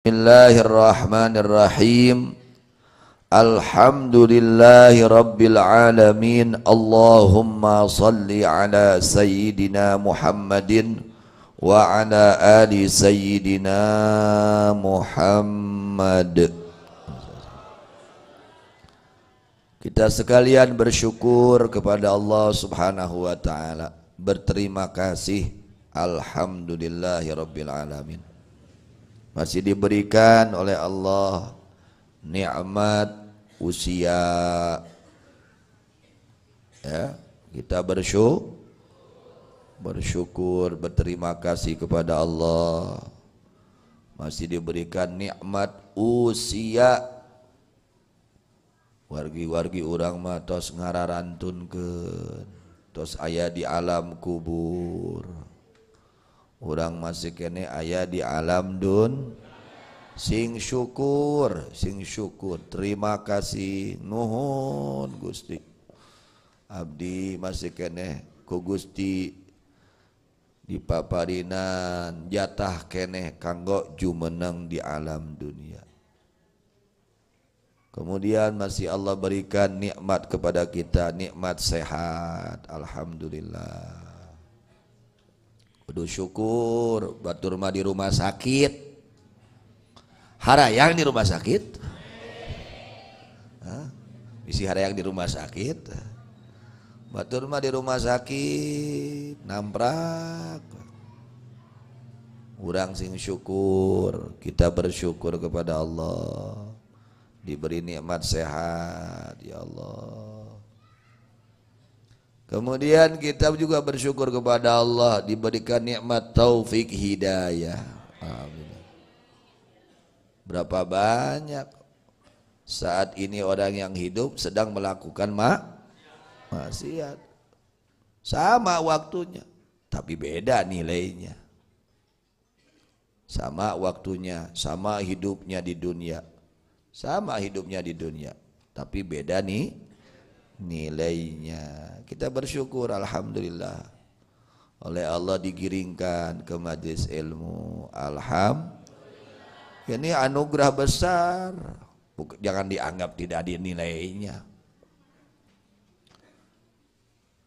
Bismillahirrahmanirrahim. Alhamdulillahi Rabbil Alamin Allahumma salli ala Sayyidina Muhammadin Wa ala ali Sayyidina Muhammad Kita sekalian bersyukur kepada Allah subhanahu wa ta'ala Berterima kasih Alhamdulillahi Rabbil Alamin masih diberikan oleh Allah nikmat usia ya kita bersyukur bersyukur berterima kasih kepada Allah masih diberikan nikmat usia wargi-wargi orang mah tos ngararantun ke tos ayah di alam kubur orang masih kene ayah di alam dun sing syukur sing syukur terima kasih nuhun Gusti Abdi masih kene ku Gusti di paparinan jatah kene kanggo jumeneng di alam dunia Kemudian masih Allah berikan nikmat kepada kita, nikmat sehat. Alhamdulillah. Kudu syukur batur mah di rumah sakit. Harayang di rumah sakit. Isi harayang di rumah sakit. Batur mah di rumah sakit namprak. Urang sing syukur, kita bersyukur kepada Allah. Diberi nikmat sehat, ya Allah. Kemudian kita juga bersyukur kepada Allah diberikan nikmat taufik hidayah. Amin. Berapa banyak saat ini orang yang hidup sedang melakukan mak maksiat. Sama waktunya, tapi beda nilainya. Sama waktunya, sama hidupnya di dunia. Sama hidupnya di dunia, tapi beda nih nilainya. Kita bersyukur alhamdulillah. Oleh Allah digiringkan ke majelis ilmu. Alhamdulillah. Ini anugerah besar. Jangan dianggap tidak ada nilainya.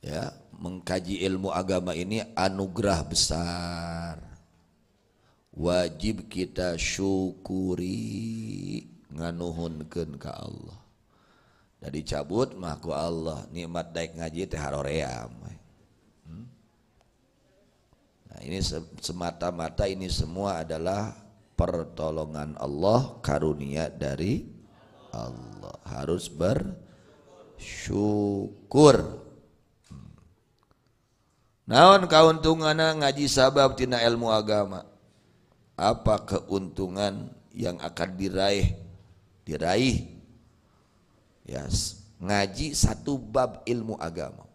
Ya, mengkaji ilmu agama ini anugerah besar. Wajib kita syukuri nganuhunkeun ke Allah. Jadi cabut mahku Allah nikmat daik ngaji teh haroream. Hmm? Nah, ini semata-mata ini semua adalah pertolongan Allah karunia dari Allah harus bersyukur. Hmm. Naon keuntungan ngaji sabab tina ilmu agama? Apa keuntungan yang akan diraih? Diraih ya ngaji satu bab ilmu agama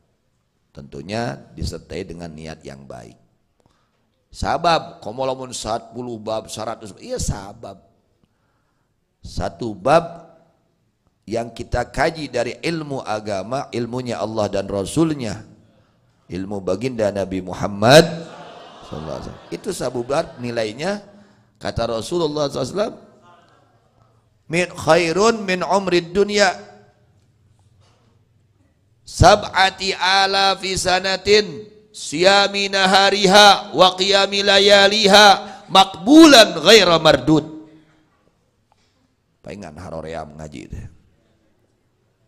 tentunya disertai dengan niat yang baik sabab komolomun saat puluh bab seratus iya sabab satu bab yang kita kaji dari ilmu agama ilmunya Allah dan Rasulnya ilmu baginda Nabi Muhammad itu itu sabubat nilainya kata Rasulullah SAW min khairun min umrid dunya sab'ati fi sanatin siyami nahariha wa qiyami layaliha makbulan ghaira mardud pengen haroream ngaji deh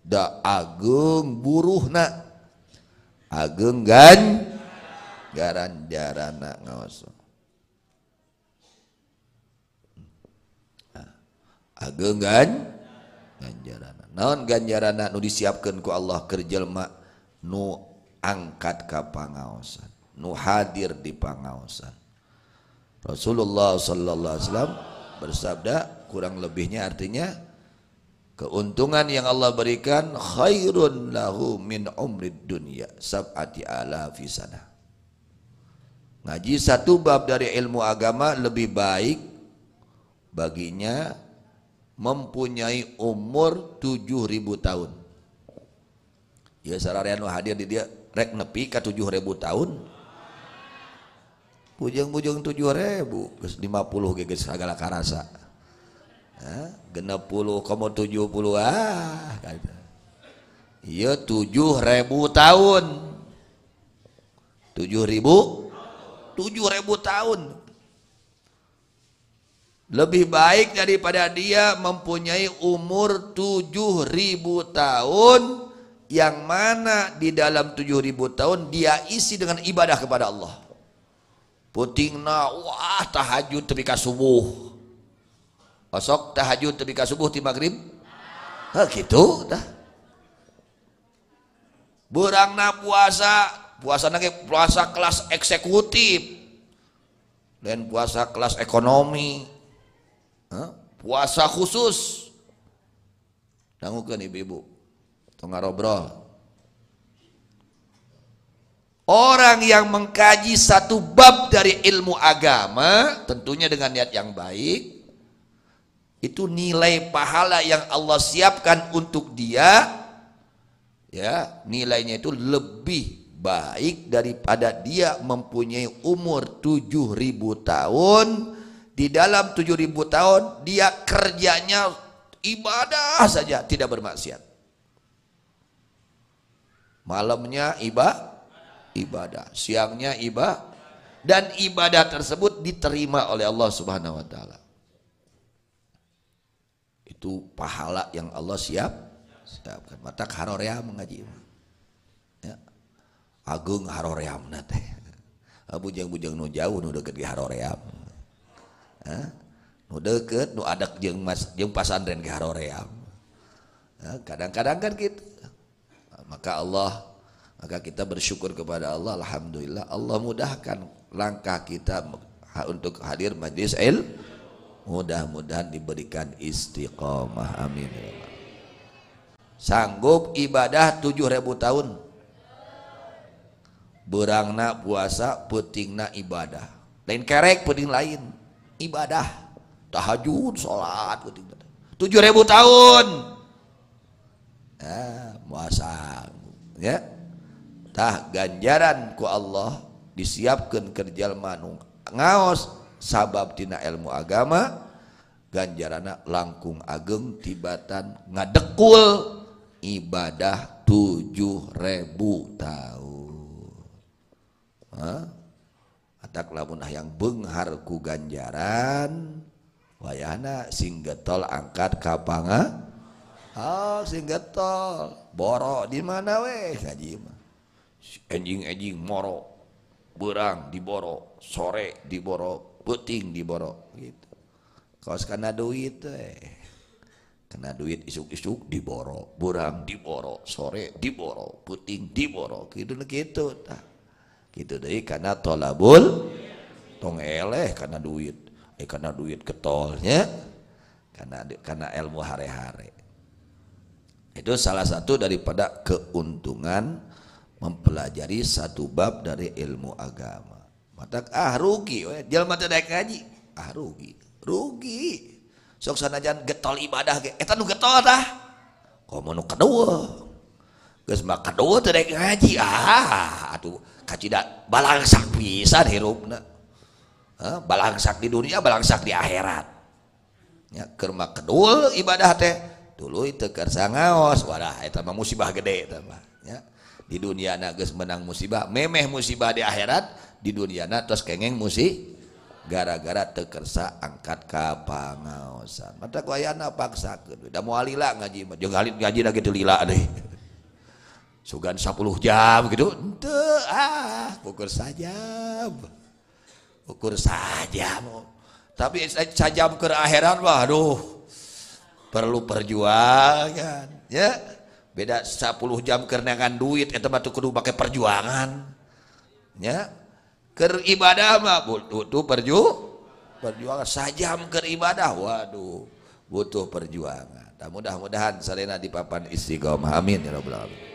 da ageng na ageng gan garan na ngawas ah, ageng gan ganjaran naon ganjaranna nu ku Allah kerjelma nu angkat ka pangaosan nu hadir di pangaosan Rasulullah sallallahu alaihi wasallam bersabda kurang lebihnya artinya keuntungan yang Allah berikan khairun lahu min umrid dunya sab'ati fi sana ngaji satu bab dari ilmu agama lebih baik baginya mempunyai umur 7000 tahun. Ya sararian hadir di dia rek nepi ka 7000 tahun. Bujang-bujang 7000 geus 50 ge geus sagala karasa. Ha, 60 komo 70 ah kata. Iya 7000 tahun. 7000 7000 tahun lebih baik daripada dia mempunyai umur 7000 tahun yang mana di dalam 7000 tahun dia isi dengan ibadah kepada Allah. Putingna wah tahajud tebika subuh. Besok tahajud tebika subuh di maghrib. Ha gitu dah. Burangna puasa, puasa lagi puasa kelas eksekutif. Dan puasa kelas ekonomi, puasa khusus tanggungkan ibu-ibu tong ngarobrol Orang yang mengkaji satu bab dari ilmu agama, tentunya dengan niat yang baik, itu nilai pahala yang Allah siapkan untuk dia, ya nilainya itu lebih baik daripada dia mempunyai umur 7000 tahun di dalam 7000 tahun dia kerjanya ibadah saja tidak bermaksiat malamnya iba ibadah siangnya iba dan ibadah tersebut diterima oleh Allah Subhanahu wa taala itu pahala yang Allah siap siapkan mata harorea mengaji ya. agung haroream nate abu bujang-bujang nu jauh nu deket di haroream deket ada pasren kadang-kadang kan gitu maka Allah maka kita bersyukur kepada Allah Alhamdulillah Allah mudahkan langkah kita untuk hadir majlis il mudah-mudahan diberikan istiqomah amin sanggup ibadah 7000 tahun berangna puasa putingna ibadah lain kerek puting lain ibadah tahajud sholat gitu, gitu. tujuh ribu tahun eh, puasa ya tah ganjaran ku Allah disiapkan kerja manung ngaos sabab tina ilmu agama ganjarana langkung ageng tibatan ngadekul ibadah tujuh ribu tahun Hah? Atak lamun hayang benghar ku ganjaran wayahna singgetol angkat kapanga, oh ah, singgetol getol borok di mana we haji mah enjing-enjing moro berang diboro, sore diboro, puting diboro, gitu kaos karena duit we kena duit isuk-isuk diboro, berang diboro, sore diboro, puting diboro, gitu gitu tah gitu deh karena tolabul tong eleh karena duit eh karena duit ketolnya karena karena ilmu hare-hare itu salah satu daripada keuntungan mempelajari satu bab dari ilmu agama mata ah rugi dia jelma teh ngaji ah rugi rugi sok jangan getol ibadah ge eta eh, nu getol dah komo nu kedua ngajiuh ah, ka bal sak pisanrup ballangsak di dunia ballangsak di akhirat kemakul ibadah de dulu tekersa ngaos wa musibah gede di dunia Na guys menang musibah memeh musibah di akhirat di dunia atas kengeng musih gara-gara tekersa angkat kapangsan paksa ngajiji deh sugan 10 jam gitu ente ah ukur saja ukur saja tapi saja ke akhiran waduh perlu perjuangan ya beda 10 jam kerenangan duit itu batu kudu pakai perjuangan ya ker ibadah mah butuh tuh perju perjuangan sajam ker ibadah waduh butuh perjuangan nah, mudah-mudahan salena di papan istiqomah amin ya rabbal alamin